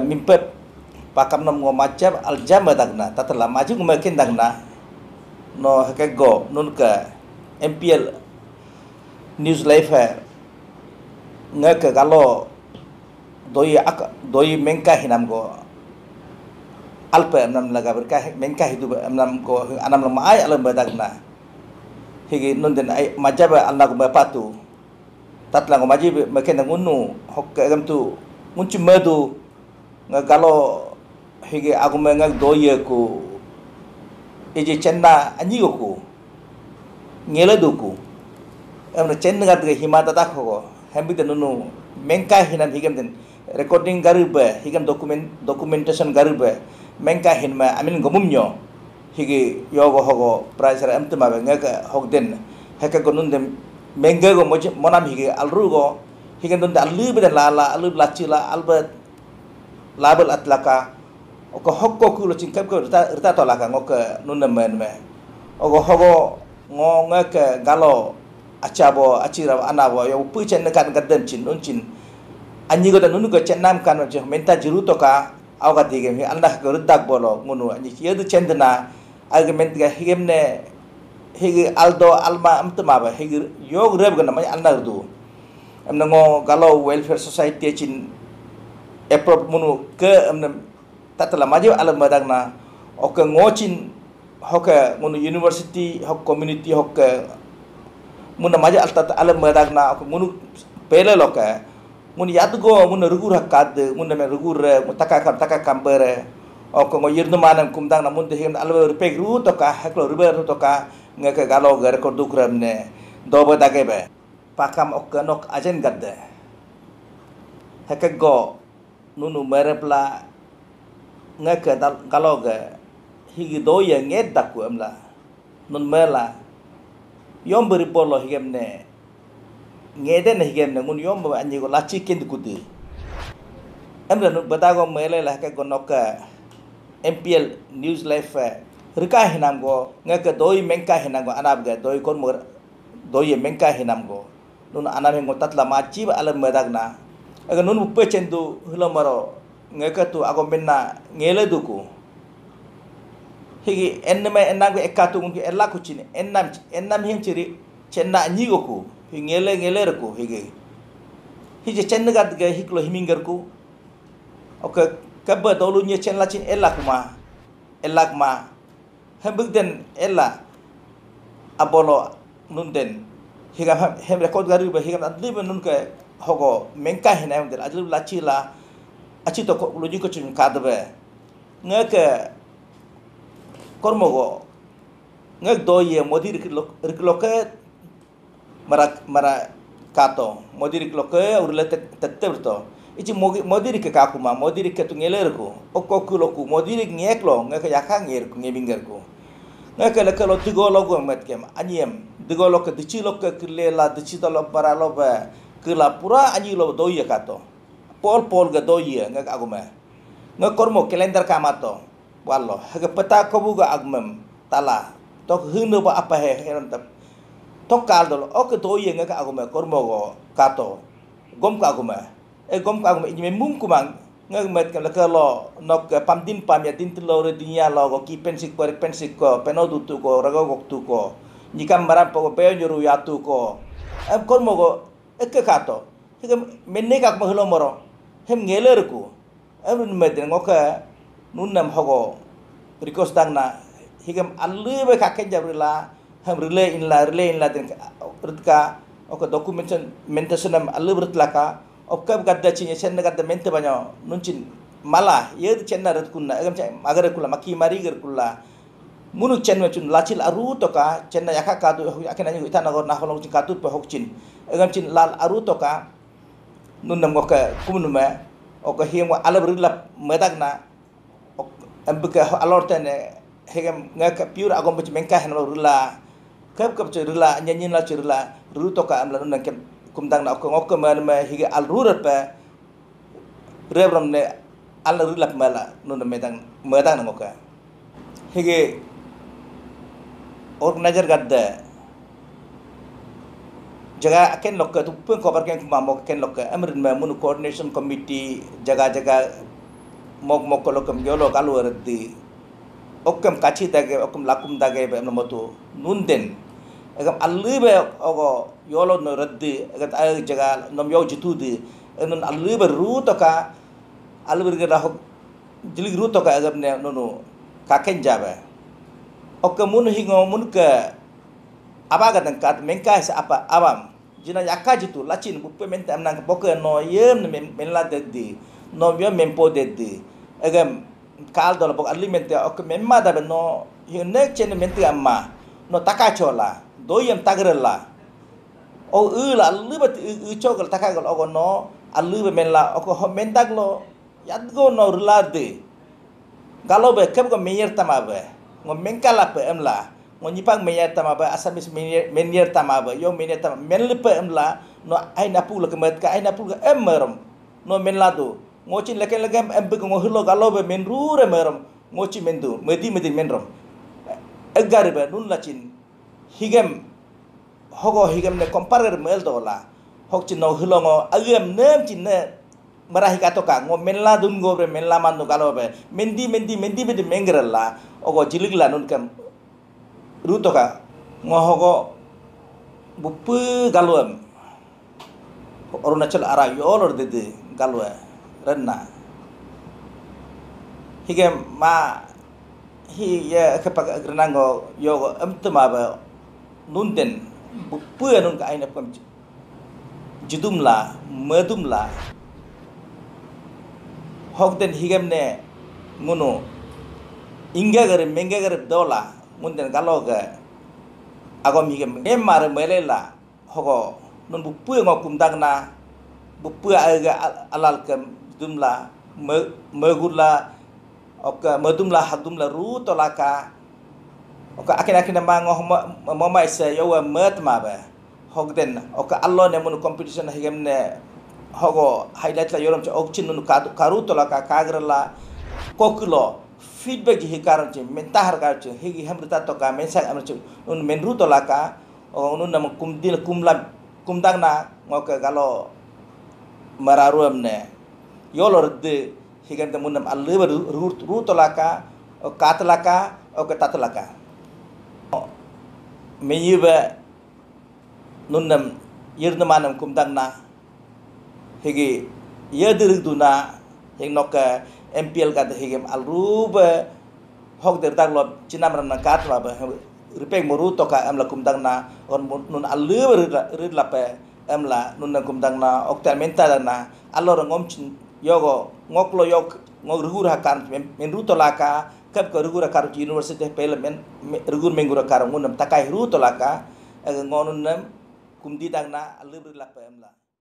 mimpet pakam nam ngo majab al jamba dagna tatala maju ngo makin dagna no hake go nun ka MPL news life nga ka galo doi ak doi mengka hinam go alpa nam laga berka mengka hidu nam go anam lama ai alam badagna higi nun den ai majab anak nagu bapatu tatla ngo majib makin ngunu hokka gam tu madu galo hige agume ngak doye ku ije chenda anjigo ku ngela duku emre chenda gat ge himata tak hogo hembite nunu mengka hinan higem den recording garbe higem dokumen documentation garbe mengka ma amin gomumnyo hige yogo hogo prajara emte mabe ngak hogden heka gonun dem mengge go monam hige go, hige don da alibede lala alib lachila albert label atlaka oka hokko kulo chin kap ko rita rita to laka ngok nunna men me oko hogo ngo ngak galo achabo achira anabo yo pu chen kan gadden chin nun chin anyi go nunu go chen nam kan je menta jiru to ka aw ga dige mi anda ko ruddak bolo ngunu anyi yedu chendna argument ga ne hege aldo alma amtma ba hege yog reb gna mai anna rdu amna ngo galo welfare society e chin eprop munu ke tatala majew alam badagna oka ngochin hoka munu university hok community hok muna majew altat alam badagna oka munu pele loka mun yadgo mun rugur hakad mun me rugur mutakakam takakam bere oka ngo yirnu manam kumdang na mun dehem alwa rupe gru to ka haklo ruber to ka ngaka galo gar ko dukramne doba dagebe pakam okka nok ajen gadde hakego nunu merepla ngaka kalau ga higi doya ngedda ku amla nun mela yom beri polo higemne ngede ne higemne ngun yom ba anyi ko lachi kend kudi amla nu bata go mele la ka gonoka MPL News Life rika hinam go ngaka doi mengka hinam go anab ga doi kon mor doi mengka hinam go nun anam ngo tatla ma chib alam medagna aga nun uppe cendu hilo maro ngekatu agombenna ngeleduku higi enname ennangu ekkatu ungu ella kuchine ennam ennam hemchiri chenna nyigoku ngele ngelereku higi higi hije chennagadge hiklo himingerku oka kabba dolu nye chenla chin ella kuma ella kuma hembuk den ella abolo nunden higam hem record gariba higam adliba nunka hogo menka hina yong dela ajlu lachi la achi to ko loji ko chun kadbe ngeke kormo go ngek do ye modi rik rik loke mara mara kato modi rik loke urle tette berto ichi modi rik ka kuma modi rik tu ngeler ko okko ku loku modi rik ngek lo ngeke yakha ngir ku ngebinger ko ngeke le kalo tigo logo met kem anyem digo loke dichi loke kle la dichi to lo bara lo be kelapura aji lo doya kato pol pol ya, ga doye ngak aguma ngak kormo kalender kamato wallo haga peta kobu ga agmem tala tok hino ba apa he heran tap tok kal dolo ok doya ngak aguma kormo go kato gom ka aguma e eh, gom ka aguma ijme mum kumang ngak met kala kalo nok pam din pam ya din tilo re dunia lo go ki pensik ko pensik ko penodu tu ko rago gok tu ko jika marap ko peyo nyuru yatu ko em kormo go eke kato hege menne kak ma hilo moro hem ngeler ku ebe nume dene ngoke nun nem hogo rikos dang na hege alu be kak rila hem rile in la rile in la dene ka rutka oke dokumen chen mente senem alu brut laka oke bukat da chinye chen nega de mente banyo nun chin malah yed chen na rut kunna egem chen magere kula makimari ger kula munu chenwe chun lachil aru toka ka chenna yakha ka tu yakena ni itana gor na holong chin ka tu pe hok chin egam chin lal aru toka ka nun nam ka kumnu me ok hiang wa alab rilap medak na embe ka alor tene hegam nga ka pure agom bich mengka hen rula kap kap che rula nyanyin la che rula ru to amla nun kem kumdang na ok ok man me higa al rurat pe rebram ne al rilap me nun medang me ngok ka hege orang najar gadda jaga ken lokka tu pun kobar ken mamo ken lokka amrin mamun coordination committee jaga jaga mok mok lo kam yolo kalu erdi okkam kachi dage okkam lakum dage be amna motu nunden agam allibe ogo yolo no raddi agat ay jaga nom yo jitudi enon allibe ruto ka allibe ra hok jilig ruto ka agam ne nono kaken jabe Oke mun hingo mun ka abaga tan kat men sa apa awam jina yakka jitu lachin buppe men tam nang boka no yem men la deddi no yo men po deddi agam kal dol bok alli oke te ok men ma da no yene chen men te amma no takachola doyem tagrela o ula libat u chogal takagal ogono allu men la ok ho men daglo yadgo no rulade galobe kebgo meyer tamabe ngo menkala pe emla ngo nyipang menya tama asamis menyer tama yo menyer tama men le pe emla no aina pula kemet ka aina pula emerom no men lado ngo chin leken leken embe ngo hilo galo be men rure merom ngo chi men du medi medi men rom agar be nun la higem hogo higem ne comparer mel dola hok chin no hilo ngo agem nem chin ne marahi toka ngo menla dun go bre menla man do kalo bre mendi mendi mendi bre de menggerel la ogo jilig la nun kam ruto ka ngo hogo bupu galo em oruna chel ara yol or dede galo em renna hige ma hi ye kepa renang ngo yogo em tuma nun den bupu nun ka aina pam jidum la medum la ಹೋಗ್ತೇನೆ ಹೀಗೆಮ್ನೆ ಮುನು ಹಿಂಗೆಗರಿ ಮೆಂಗೆಗರಿ ದೋಲ ಮುಂದಿನ ಗಲೋಗ agom higam em mar melela hogo non bu pu ngo kum dang aga alal kem dumla megurla oka medumla hadumla ru tolaka oka akin akin ma ngo mo ma ise yo met ma ba hogden oka allo ne competition higam ne hogo highlight la yoram cha okchin nunu ka karu to la ka kagra la koklo feedback hi karan che mentahar ka che hi hamrita to ka mensa amr che un menru to la ka unun nam kumdil kumla kumdang na ngok galo mararu amne yolor de higan de munam alle ru ru to la ka ka to la ka ok ta to la ka meyiba nunam hege yadir duna heng noka MPL kat hege al rube hok der tak lob cina meran na kat lob heng ripeng moru toka em la na on nun al lube rid la pe em la nun na kumdang na ok tel menta dan na al lor ngom cin yogo ngok lo yok ngok rugur hakan men ruto laka kap ko rugur hakar ki universite pel men rugur menggur hakar ngunam takai ruto laka ngonun nem kumdi dang na lube rid la pe em